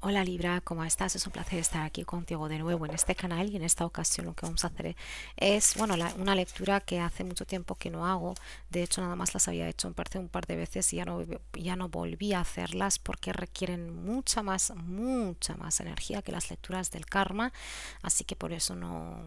Hola Libra, ¿cómo estás? Es un placer estar aquí contigo de nuevo en este canal y en esta ocasión lo que vamos a hacer es, bueno, una lectura que hace mucho tiempo que no hago, de hecho nada más las había hecho un par, un par de veces y ya no, ya no volví a hacerlas porque requieren mucha más, mucha más energía que las lecturas del karma, así que por eso no,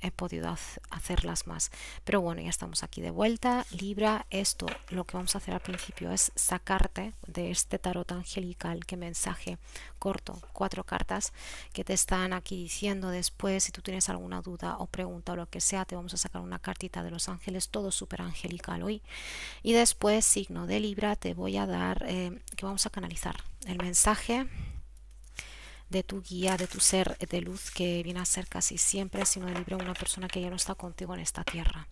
he podido hacerlas más. Pero bueno, ya estamos aquí de vuelta. Libra, esto lo que vamos a hacer al principio es sacarte de este tarot angelical, que mensaje corto, cuatro cartas que te están aquí diciendo después, si tú tienes alguna duda o pregunta o lo que sea, te vamos a sacar una cartita de los ángeles, todo súper angelical hoy. Y después, signo de Libra, te voy a dar eh, que vamos a canalizar el mensaje de tu guía, de tu ser de luz que viene a ser casi siempre, sino de libre una persona que ya no está contigo en esta tierra.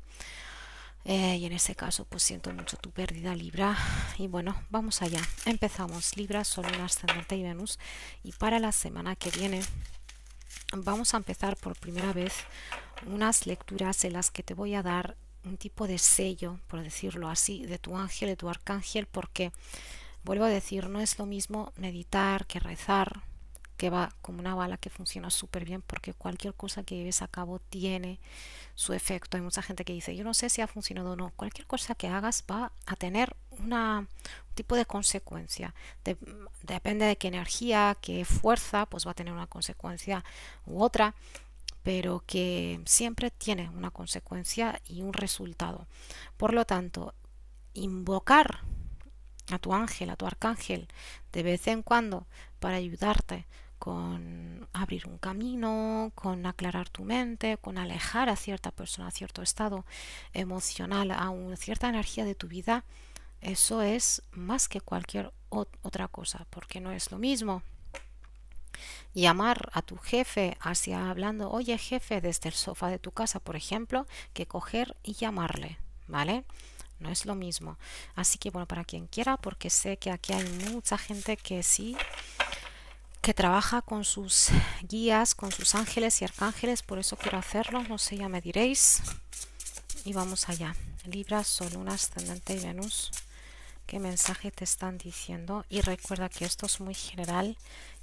Eh, y en ese caso, pues siento mucho tu pérdida, Libra. Y bueno, vamos allá. Empezamos. Libra, Sol, Ascendente y Venus. Y para la semana que viene, vamos a empezar por primera vez unas lecturas en las que te voy a dar un tipo de sello, por decirlo así, de tu ángel, de tu arcángel, porque, vuelvo a decir, no es lo mismo meditar que rezar, que va como una bala que funciona súper bien porque cualquier cosa que lleves a cabo tiene su efecto. Hay mucha gente que dice, yo no sé si ha funcionado o no. Cualquier cosa que hagas va a tener un tipo de consecuencia. depende de qué energía, qué fuerza, pues va a tener una consecuencia u otra, pero que siempre tiene una consecuencia y un resultado. Por lo tanto, invocar a tu ángel, a tu arcángel, de vez en cuando, para ayudarte con abrir un camino, con aclarar tu mente, con alejar a cierta persona, a cierto estado emocional, a una cierta energía de tu vida, eso es más que cualquier otra cosa, porque no es lo mismo llamar a tu jefe hacia hablando, oye jefe, desde el sofá de tu casa, por ejemplo, que coger y llamarle, ¿vale? No es lo mismo. Así que bueno, para quien quiera, porque sé que aquí hay mucha gente que sí que trabaja con sus guías, con sus ángeles y arcángeles, por eso quiero hacerlo, no sé, ya me diréis. Y vamos allá. Libra, Sol, Luna, Ascendente y Venus. ¿Qué mensaje te están diciendo? Y recuerda que esto es muy general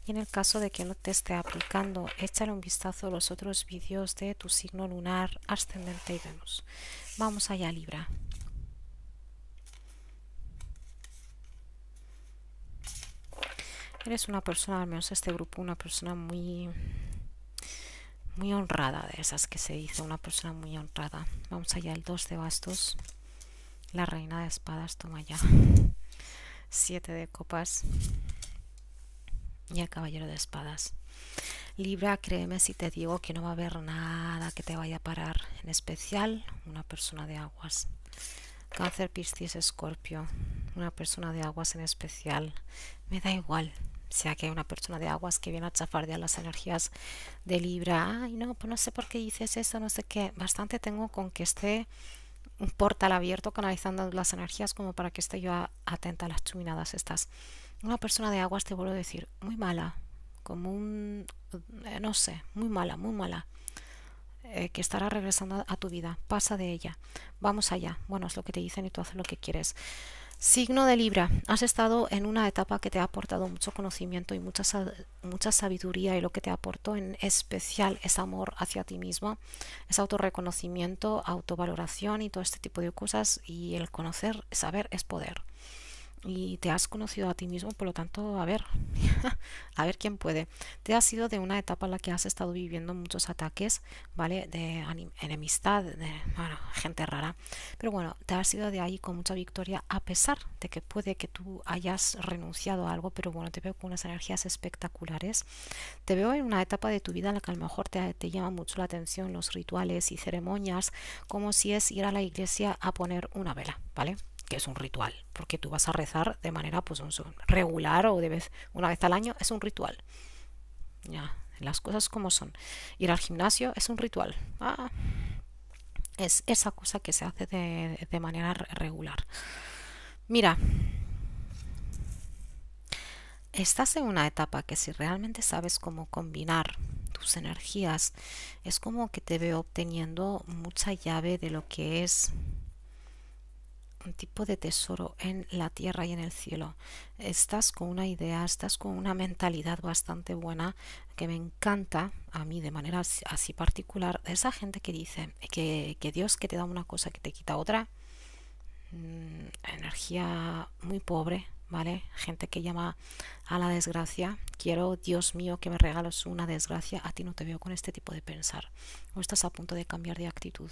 y en el caso de que no te esté aplicando, échale un vistazo a los otros vídeos de tu signo lunar, ascendente y Venus. Vamos allá, Libra. eres una persona, al menos este grupo, una persona muy muy honrada, de esas que se dice, una persona muy honrada. Vamos allá, el 2 de bastos, la reina de espadas, toma ya. 7 de copas y el caballero de espadas. Libra, créeme si te digo que no va a haber nada que te vaya a parar, en especial una persona de aguas. Cáncer, Piscis, Escorpio, una persona de aguas en especial. Me da igual, sea que una persona de aguas que viene a chafardear las energías de Libra, ay no, pues no sé por qué dices eso, no sé qué, bastante tengo con que esté un portal abierto canalizando las energías como para que esté yo atenta a las chuminadas estas. Una persona de aguas te vuelvo a decir, muy mala, como un, eh, no sé, muy mala, muy mala, eh, que estará regresando a tu vida, pasa de ella, vamos allá, bueno, es lo que te dicen y tú haces lo que quieres. Signo de Libra, has estado en una etapa que te ha aportado mucho conocimiento y mucha, mucha sabiduría y lo que te aportó en especial es amor hacia ti mismo, es autorreconocimiento, autovaloración y todo este tipo de cosas y el conocer, saber es poder y te has conocido a ti mismo, por lo tanto, a ver, a ver quién puede. Te has ido de una etapa en la que has estado viviendo muchos ataques, ¿vale? De enemistad, de gente rara. Pero bueno, te has ido de ahí con mucha victoria, a pesar de que puede que tú hayas renunciado a algo, pero bueno, te veo con unas energías espectaculares. Te veo en una etapa de tu vida en la que a lo mejor te, te llama mucho la atención los rituales y ceremonias, como si es ir a la iglesia a poner una vela, ¿vale? es un ritual, porque tú vas a rezar de manera pues, regular o de vez, una vez al año, es un ritual. Ya, las cosas como son. Ir al gimnasio es un ritual. Ah, es esa cosa que se hace de, de manera regular. Mira, estás en una etapa que si realmente sabes cómo combinar tus energías, es como que te veo obteniendo mucha llave de lo que es un tipo de tesoro en la tierra y en el cielo. Estás con una idea, estás con una mentalidad bastante buena que me encanta a mí de manera así particular. Esa gente que dice que, Dios que te da una cosa, que te quita otra, mm, energía muy pobre, ¿vale? Gente que llama a la desgracia, quiero, Dios mío, que me regalas una desgracia, a ti no te veo con este tipo de pensar. O estás a punto de cambiar de actitud.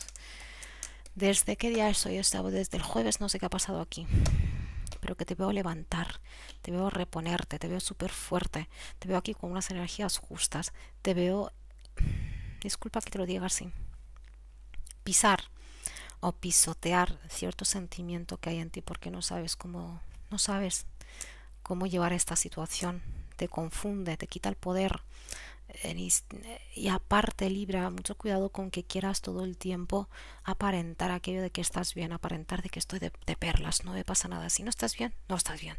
¿Desde qué día soy yo desde el jueves, no sé qué ha pasado aquí. Pero que te veo levantar, te veo reponerte, te veo súper fuerte, te veo aquí con unas energías justas, te veo... Disculpa que te lo diga así. Pisar o pisotear cierto sentimiento que hay en ti porque no sabes cómo, no sabes cómo llevar esta situación. Te confunde, te quita el poder y aparte Libra, mucho cuidado con que quieras todo el tiempo aparentar aquello de que estás bien, aparentar de que estoy de, perlas, no me pasa nada. Si no estás bien, no estás bien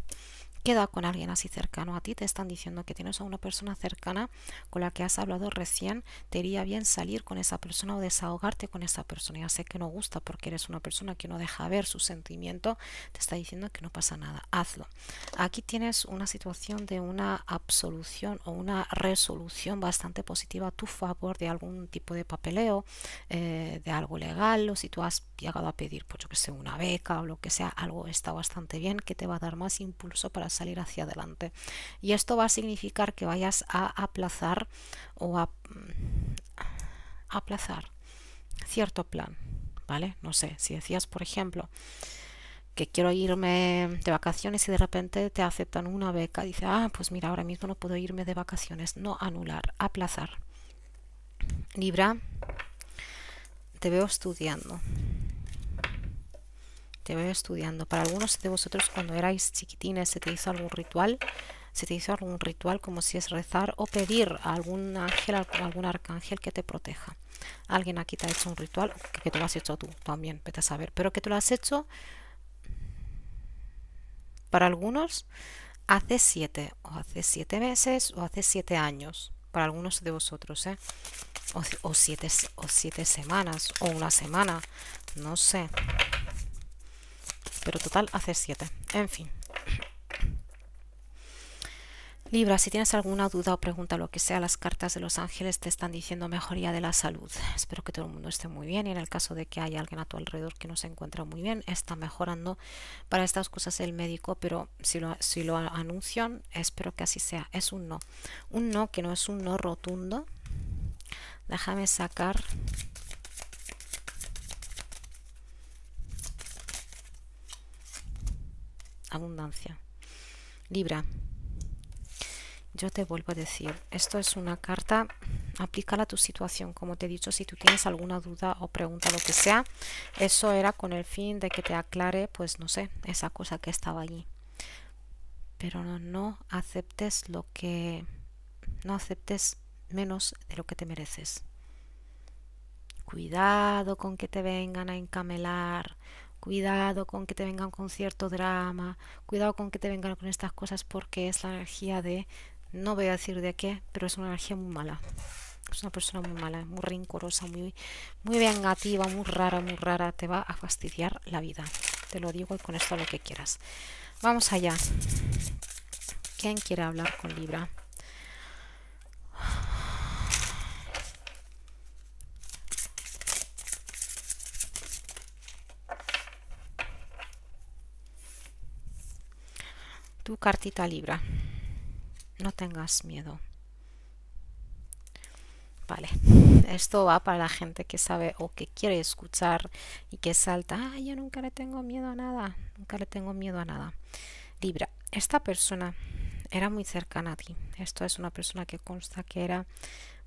queda con alguien así cercano a ti, te están diciendo que tienes a una persona cercana con la que has hablado recién, te iría bien salir con esa persona o desahogarte con esa persona. Ya sé que no gusta porque eres una persona que no deja ver su sentimiento, te está diciendo que no pasa nada, hazlo. Aquí tienes una situación de una absolución o una resolución bastante positiva a tu favor de algún tipo de papeleo, eh, de algo legal o si tú has llegado a pedir, pues yo que sé, una beca o lo que sea, algo está bastante bien que te va a dar más impulso para salir hacia adelante. Y esto va a significar que vayas a aplazar o a, mm, aplazar cierto plan, ¿vale? No sé, si decías, por ejemplo, que quiero irme de vacaciones y de repente te aceptan una beca, dice, ah, pues mira, ahora mismo no puedo irme de vacaciones, no anular, aplazar. Libra, te veo estudiando, te veo estudiando. Para algunos de vosotros cuando erais chiquitines se te hizo algún ritual, se te hizo algún ritual como si es rezar o pedir a algún ángel, algún arcángel que te proteja. Alguien aquí te ha hecho un ritual que, tú lo has hecho tú también, vete a saber, pero que tú lo has hecho para algunos hace siete, o hace siete meses, o hace siete años, para algunos de vosotros, ¿eh? o siete semanas, o una semana, no sé pero total hace 7. En fin. Libra, si tienes alguna duda o pregunta, lo que sea, las cartas de los ángeles te están diciendo mejoría de la salud. Espero que todo el mundo esté muy bien y en el caso de que haya alguien a tu alrededor que no se encuentra muy bien, está mejorando. Para estas cosas el médico, pero si lo, si lo anuncian, espero que así sea. Es un no. Un no que no es un no rotundo. Déjame sacar abundancia. Libra, yo te vuelvo a decir, esto es una carta, aplícala a tu situación, como te he dicho, si tú tienes alguna duda o pregunta, lo que sea, eso era con el fin de que te aclare, pues no sé, esa cosa que estaba allí. Pero no, no aceptes lo que, no aceptes menos de lo que te mereces. Cuidado con que te vengan a encamelar cuidado con que te vengan con cierto drama, cuidado con que te vengan con estas cosas porque es la energía de, no voy a decir de qué, pero es una energía muy mala. Es una persona muy mala, muy rincorosa, muy, muy vengativa, muy rara, muy rara. Te va a fastidiar la vida. Te lo digo y con esto lo que quieras. Vamos allá. ¿Quién quiere hablar con Libra? tu cartita libra. No tengas miedo. Vale, esto va para la gente que sabe o que quiere escuchar y que salta, ah, yo nunca le tengo miedo a nada, nunca le tengo miedo a nada. Libra, esta persona era muy cercana a ti. Esto es una persona que consta que era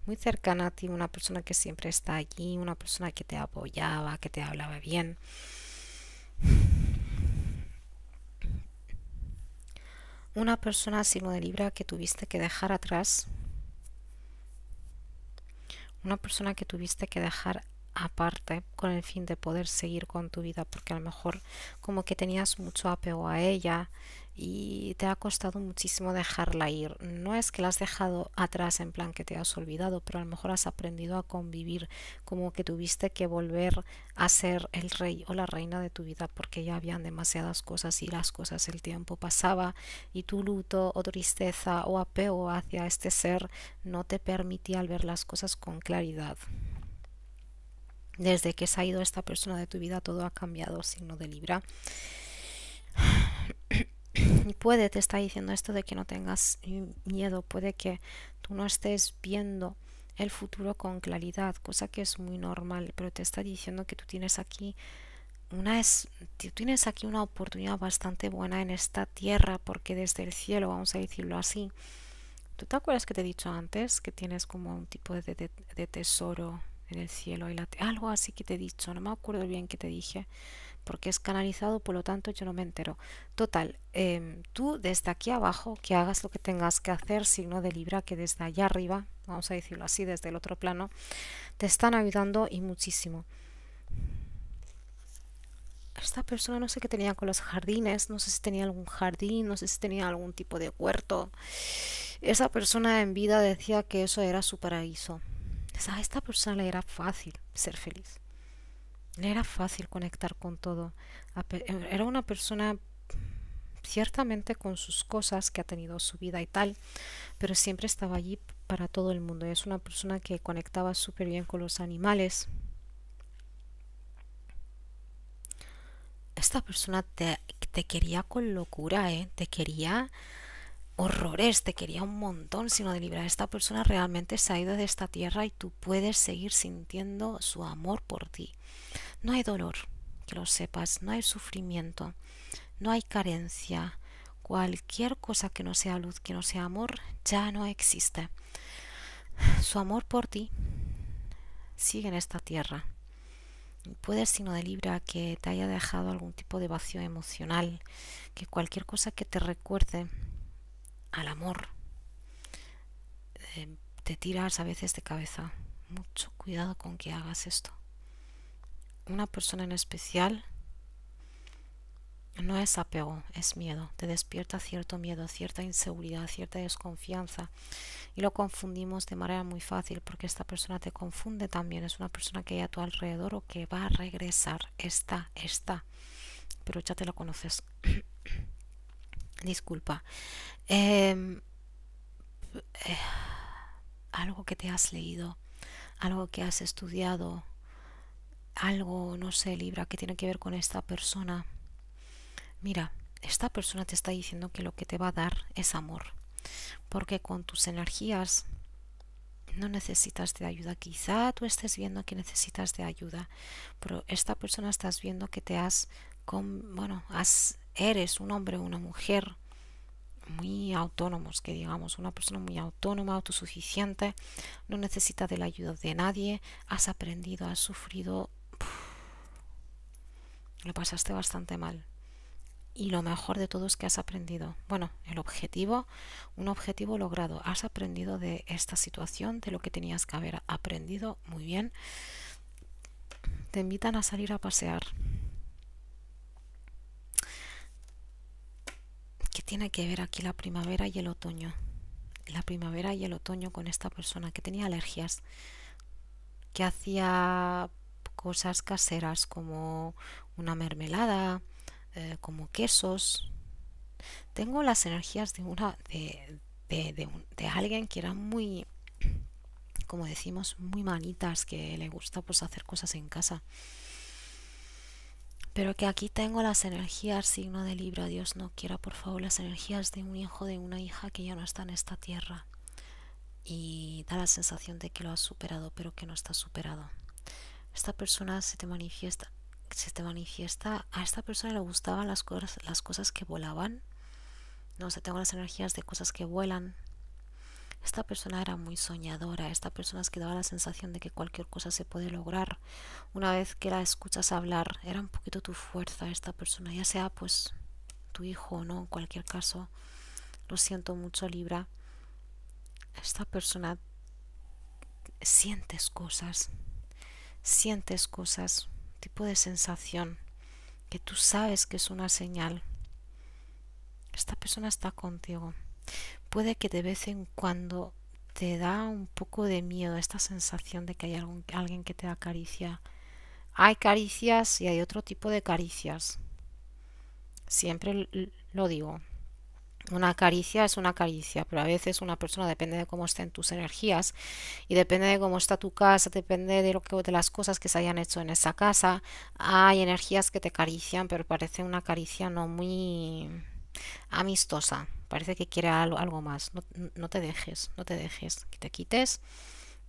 muy cercana a ti, una persona que siempre está allí, una persona que te apoyaba, que te hablaba bien. una persona sino de Libra que tuviste que dejar atrás, una persona que tuviste que dejar aparte con el fin de poder seguir con tu vida porque a lo mejor como que tenías mucho apego a ella y te ha costado muchísimo dejarla ir. No es que la has dejado atrás en plan que te has olvidado, pero a lo mejor has aprendido a convivir, como que tuviste que volver a ser el rey o la reina de tu vida porque ya habían demasiadas cosas y las cosas, el tiempo pasaba y tu luto o tristeza o apeo hacia este ser no te permitía ver las cosas con claridad. Desde que se ha ido esta persona de tu vida, todo ha cambiado, signo de Libra. Y puede, te está diciendo esto de que no tengas miedo, puede que tú no estés viendo el futuro con claridad, cosa que es muy normal, pero te está diciendo que tú tienes aquí una es, tú tienes aquí una oportunidad bastante buena en esta tierra, porque desde el cielo, vamos a decirlo así, ¿tú te acuerdas que te he dicho antes que tienes como un tipo de, de tesoro en el cielo y la algo así que te he dicho, no me acuerdo bien que te dije, porque es canalizado, por lo tanto yo no me entero. Total, em, tú desde aquí abajo, que hagas lo que tengas que hacer, signo de Libra, que desde allá arriba, vamos a decirlo así, desde el otro plano, te están ayudando y muchísimo. Esta persona no sé qué tenía con los jardines, no sé si tenía algún jardín, no sé si tenía algún tipo de huerto. Esa persona en vida decía que eso era su paraíso a esta persona le era fácil ser feliz. Le era fácil conectar con todo. E, era una persona ciertamente con sus cosas que ha tenido su vida y tal, pero siempre estaba allí para todo el mundo. Es una persona que conectaba súper bien con los animales. Esta persona te, te quería con locura, ¿eh? Te quería horrores, te quería un montón, sino de librar. Esta persona realmente se ha ido de esta tierra y tú puedes seguir sintiendo su amor por ti. No hay dolor, que lo sepas, no hay sufrimiento, no hay carencia. Cualquier cosa que no sea luz, que no sea amor, ya no existe. Su amor por ti sigue en esta tierra. Puede sino de Libra que te haya dejado algún tipo de vacío emocional, que cualquier cosa que te recuerde al amor. Eh, te tiras a veces de cabeza. Mucho cuidado con que hagas esto. Una persona en especial no es apego, es miedo. Te despierta cierto miedo, cierta inseguridad, cierta desconfianza. Y lo confundimos de manera muy fácil porque esta persona te confunde también. Es una persona que hay a tu alrededor o que va a regresar. Está, está. Pero ya te lo conoces. disculpa, em, eh, algo que te has leído, algo que has estudiado, algo, no sé, Libra, que tiene que ver con esta persona. Mira, esta persona te está diciendo que lo que te va a dar es amor, porque con tus energías no necesitas de ayuda. Quizá tú estés viendo que necesitas de ayuda, pero esta persona estás viendo que te has, bueno, has eres un hombre o una mujer muy autónomos, que digamos, una persona muy autónoma, autosuficiente, no necesita de la ayuda de nadie, has aprendido, has sufrido, lo pasaste bastante mal. Y lo mejor de todo es que has aprendido. Bueno, el objetivo, un objetivo logrado. Has aprendido de esta situación, de lo que tenías que haber aprendido muy bien. Te invitan a salir a pasear tiene que ver aquí la primavera y el otoño? La primavera y el otoño con esta persona que tenía alergias, que hacía cosas caseras como una mermelada, eh, como quesos. Tengo las energías de una de, de, de alguien que era muy como decimos, muy manitas, que le gusta pues hacer cosas en casa pero que aquí tengo las energías, signo de Libra, Dios no quiera, por favor, las energías de un hijo, de una hija que ya no está en esta tierra. Y da la sensación de que lo ha superado, pero que no está superado. Esta persona se te manifiesta, se te manifiesta, a esta persona le gustaban las cosas, las cosas que volaban. No sé, tengo las energías de cosas que vuelan, esta persona era muy soñadora, esta persona es que daba la sensación de que cualquier cosa se puede lograr. Una vez que la escuchas hablar, era un poquito tu fuerza esta persona, ya sea pues tu hijo o no, en cualquier caso. Lo siento mucho, Libra. Esta persona sientes cosas, sientes cosas, tipo de sensación que tú sabes que es una señal. Esta persona está contigo puede que de vez en cuando te da un poco de miedo esta sensación de que hay algún, alguien que te acaricia. Hay caricias y hay otro tipo de caricias. Siempre lo digo. Una caricia es una caricia, pero a veces una persona depende de cómo estén tus energías y depende de cómo está tu casa, depende de lo que de las cosas que se hayan hecho en esa casa. Hay energías que te acarician, pero parece una caricia no muy amistosa parece que quiere algo, algo más. No, te dejes, no te dejes, que te quites.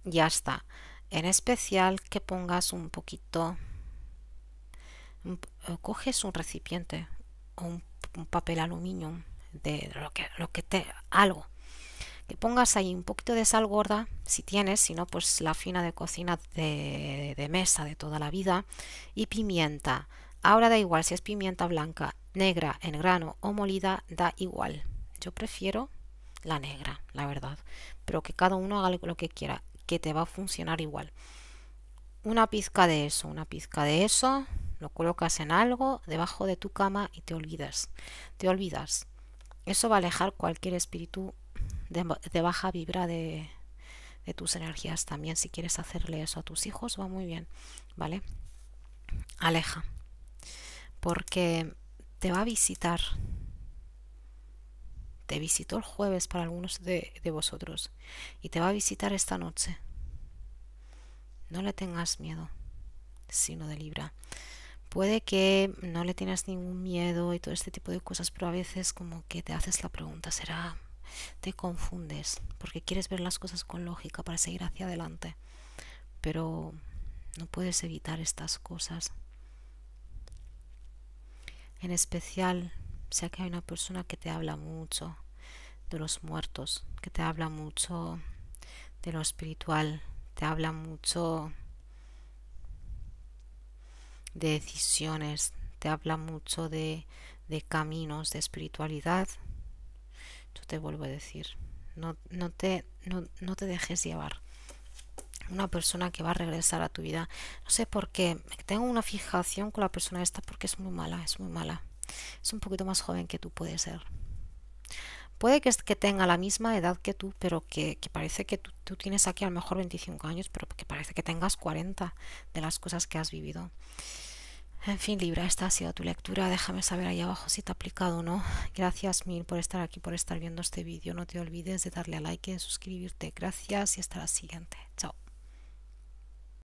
Ya está. En especial que pongas un poquito, coges un recipiente o un, papel aluminio de lo que, lo que te, algo. Que pongas ahí un poquito de sal gorda, si tienes, si no, pues la fina de cocina de mesa de toda la vida, y pimienta. Ahora da igual si es pimienta blanca, negra, en grano o molida, da igual yo prefiero la negra, la verdad. Pero que cada uno haga lo que quiera, que te va a funcionar igual. Una pizca de eso, una pizca de eso, lo colocas en algo debajo de tu cama y te olvidas. Te olvidas. Eso va a alejar cualquier espíritu de, baja vibra de tus energías también. Si quieres hacerle eso a tus hijos, va muy bien, ¿vale? Aleja. Porque te va a visitar te visitó el jueves para algunos de, de vosotros y te va a visitar esta noche. No le tengas miedo, sino de Libra. Puede que no le tengas ningún miedo y todo este tipo de cosas, pero a veces como que te haces la pregunta, ¿será? Te confundes porque quieres ver las cosas con lógica para seguir hacia adelante, pero no puedes evitar estas cosas. En especial sea que hay una persona que te habla mucho de los muertos, que te habla mucho de lo espiritual, te habla mucho de decisiones, te habla mucho de, de caminos, de espiritualidad, yo te vuelvo a decir, no, no, te, no te dejes llevar. Una persona que va a regresar a tu vida. No sé por qué. Tengo una fijación con la persona esta porque es muy mala, es muy mala es un poquito más joven que tú puede ser. Puede que, que tenga la misma edad que tú, pero que, parece que tú, tú, tienes aquí a lo mejor 25 años, pero que parece que tengas 40 de las cosas que has vivido. En fin, Libra, esta ha sido tu lectura. Déjame saber ahí abajo si te ha aplicado o no. Gracias mil por estar aquí, por estar viendo este vídeo. No te olvides de darle a like y de suscribirte. Gracias y hasta la siguiente. Chao.